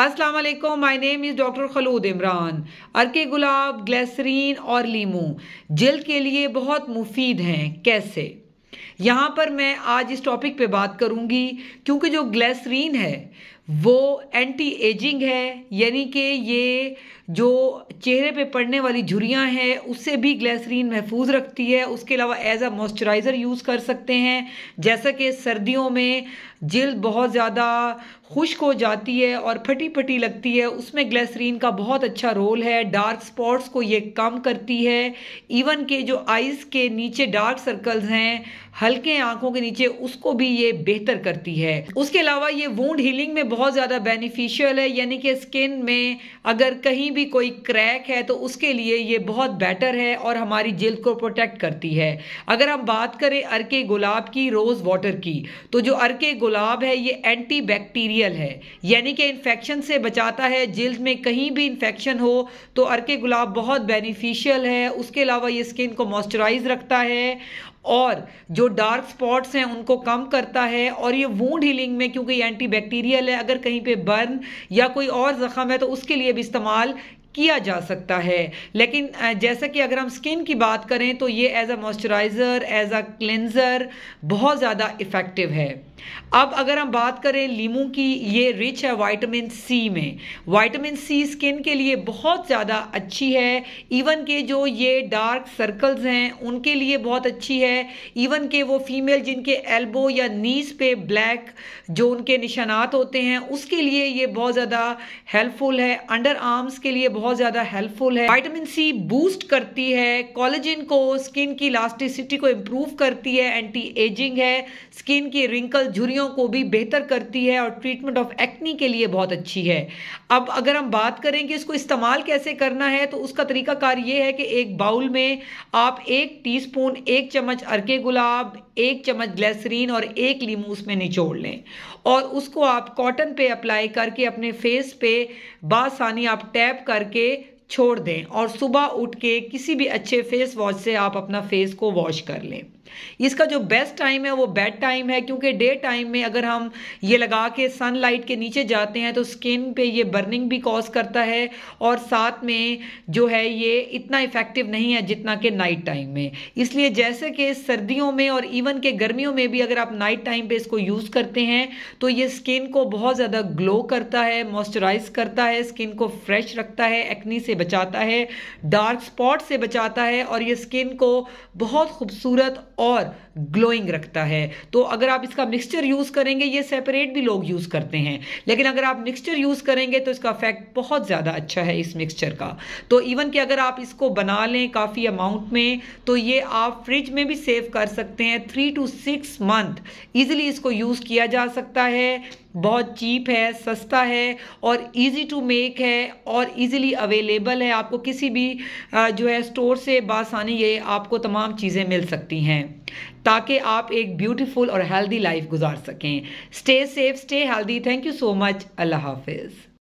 अस्सलाम वालेकुम my name is doctor Khalood Imran अरके गुलाब ग्लैसरीन और लीमू जल के लिए बहुत मुफीद हैं कैसे यहाँ पर मैं आज इस टॉपिक पे बात करूँगी क्योंकि जो ग्लैसरीन है वो एंटी एजिंग है यानी कि ये जो चेहरे पे पड़ने वाली झुरियाँ हैं उससे भी ग्लैसरीन महफूज रखती है उसके अलावा एज अ मॉइस्चराइज़र यूज़ कर सकते हैं जैसा कि सर्दियों में जल्द बहुत ज़्यादा खुश्क हो जाती है और फटी फटी लगती है उसमें ग्लैसरीन का बहुत अच्छा रोल है डार्क स्पॉट्स को ये कम करती है इवन के जो आइज़ के नीचे डार्क सर्कल्स हैं हल्के आँखों के नीचे उसको भी ये बेहतर करती है उसके अलावा ये वूड हीलिंग में बहुत ज़्यादा बेनिफिशियल है यानी कि स्किन में अगर कहीं भी कोई क्रैक है तो उसके लिए ये बहुत बेटर है और हमारी जिल्द को प्रोटेक्ट करती है अगर हम बात करें अरके गुलाब की रोज़ वाटर की तो जो अरके गुलाब है ये एंटी बैक्टीरियल है यानी कि इन्फेक्शन से बचाता है जल्द में कहीं भी इन्फेक्शन हो तो अरके गुलाब बहुत बेनिफिशियल है उसके अलावा ये स्किन को मॉइस्चराइज रखता है और जो डार्क स्पॉट्स हैं उनको कम करता है और ये वूड हीलिंग में क्योंकि एंटी बैक्टीरियल है अगर कहीं पे बर्न या कोई और ज़ख़म है तो उसके लिए भी इस्तेमाल किया जा सकता है लेकिन जैसा कि अगर हम स्किन की बात करें तो ये as a moisturiser as a cleanser बहुत ज़्यादा इफ़ेक्टिव है अब अगर हम बात करें लीमू की ये रिच है वाइटामिन सी में वाइटामिन सी स्किन के लिए बहुत ज़्यादा अच्छी है इवन के जो ये डार्क सर्कल्स हैं उनके लिए बहुत अच्छी है इवन के वो फीमेल जिनके एल्बो या नीज पे ब्लैक जो उनके निशानात होते हैं उसके लिए ये बहुत ज़्यादा हेल्पफुल है अंडर आर्म्स के लिए बहुत ज़्यादा हेल्पफुल है वाइटामिन सी बूस्ट करती है कॉलेजिन को स्किन की इलास्टिसिटी को इम्प्रूव करती है एंटी एजिंग है स्किन की रिंकल झुरियों को भी बेहतर करती है और ट्रीटमेंट ऑफ एक्नी के लिए बहुत अच्छी है अब अगर हम बात करें कि इसको इस्तेमाल कैसे करना है तो उसका तरीकाकार ये है कि एक बाउल में आप एक टीस्पून एक चम्मच अरके गुलाब एक चम्मच ग्लैसरीन और एक लीमू उसमें निचोड़ लें और उसको आप कॉटन पे अप्लाई करके अपने फेस पे बासानी आप टैप करके छोड़ दें और सुबह उठ के किसी भी अच्छे फेस वॉश से आप अपना फेस को वॉश कर लें इसका जो बेस्ट टाइम है वो बेड टाइम है क्योंकि डे टाइम में अगर हम ये लगा के सनलाइट के नीचे जाते हैं तो स्किन पे ये बर्निंग भी कॉज करता है और साथ में जो है ये इतना इफ़ेक्टिव नहीं है जितना कि नाइट टाइम में इसलिए जैसे कि सर्दियों में और इवन के गर्मियों में भी अगर आप नाइट टाइम पे इसको यूज़ करते हैं तो ये स्किन को बहुत ज़्यादा ग्लो करता है मॉइस्चराइज करता है स्किन को फ्रेश रखता है एक्नी से बचाता है डार्क स्पॉट से बचाता है और ये स्किन को बहुत खूबसूरत और ग्लोइंग रखता है तो अगर आप इसका मिक्सचर यूज़ करेंगे ये सेपरेट भी लोग यूज़ करते हैं लेकिन अगर आप मिक्सचर यूज़ करेंगे तो इसका इफेक्ट बहुत ज़्यादा अच्छा है इस मिक्सचर का तो इवन कि अगर आप इसको बना लें काफ़ी अमाउंट में तो ये आप फ्रिज में भी सेव कर सकते हैं three to six month easily इसको यूज़ किया जा सकता है बहुत चीप है सस्ता है और इजी टू मेक है और इजीली अवेलेबल है आपको किसी भी जो है स्टोर से बासानी ये आपको तमाम चीज़ें मिल सकती हैं ताकि आप एक ब्यूटीफुल और हेल्दी लाइफ गुजार सकें stay safe stay healthy thank you so much अल्लाह हाफिज़